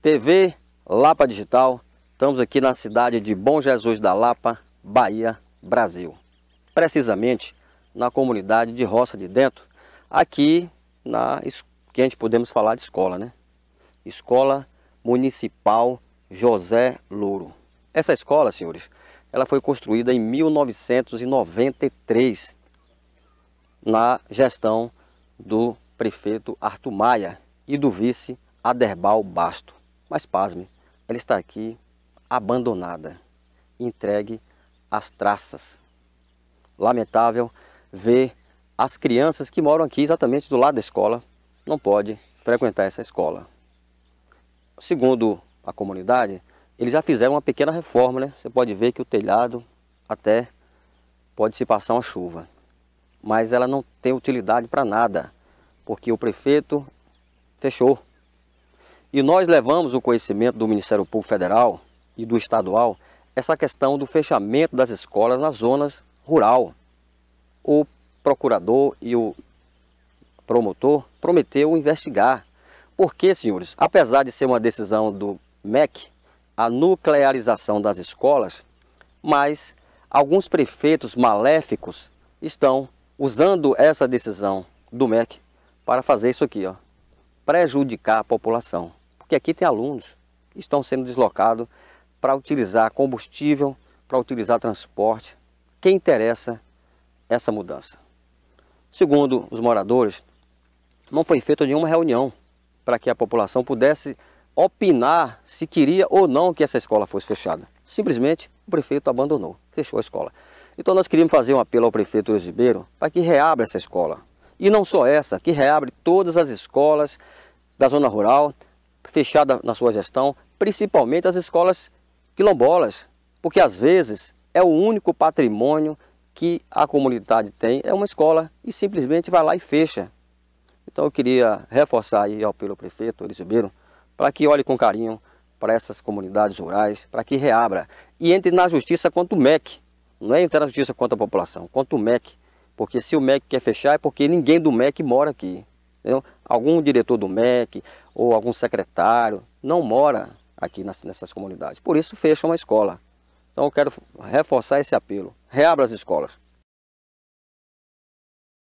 TV Lapa Digital. Estamos aqui na cidade de Bom Jesus da Lapa, Bahia, Brasil. Precisamente na comunidade de Roça de Dentro, aqui na que a gente podemos falar de escola, né? Escola Municipal José Louro. Essa escola, senhores, ela foi construída em 1993 na gestão do prefeito Arthur Maia e do vice Aderbal Basto. Mas pasme, ela está aqui abandonada, entregue às traças. Lamentável ver as crianças que moram aqui exatamente do lado da escola não pode frequentar essa escola. Segundo a comunidade, eles já fizeram uma pequena reforma, né? Você pode ver que o telhado até pode se passar uma chuva, mas ela não tem utilidade para nada, porque o prefeito fechou e nós levamos o conhecimento do Ministério Público Federal e do estadual essa questão do fechamento das escolas nas zonas rural. O procurador e o promotor prometeu investigar. Porque, senhores, apesar de ser uma decisão do MEC, a nuclearização das escolas, mas alguns prefeitos maléficos estão usando essa decisão do MEC para fazer isso aqui, ó, prejudicar a população porque aqui tem alunos que estão sendo deslocados para utilizar combustível, para utilizar transporte. Quem interessa essa mudança? Segundo os moradores, não foi feita nenhuma reunião para que a população pudesse opinar se queria ou não que essa escola fosse fechada. Simplesmente o prefeito abandonou, fechou a escola. Então nós queríamos fazer um apelo ao prefeito Luiz Ribeiro para que reabra essa escola. E não só essa, que reabre todas as escolas da zona rural, fechada na sua gestão, principalmente as escolas quilombolas, porque às vezes é o único patrimônio que a comunidade tem, é uma escola e simplesmente vai lá e fecha. Então eu queria reforçar aí ao pelo prefeito Elis para que olhe com carinho para essas comunidades rurais, para que reabra e entre na justiça contra o MEC. Não é entrar na justiça contra a população, contra o MEC. Porque se o MEC quer fechar é porque ninguém do MEC mora aqui. Entendeu? Algum diretor do MEC ou algum secretário não mora aqui nas, nessas comunidades. Por isso fecha uma escola. Então eu quero reforçar esse apelo. Reabra as escolas.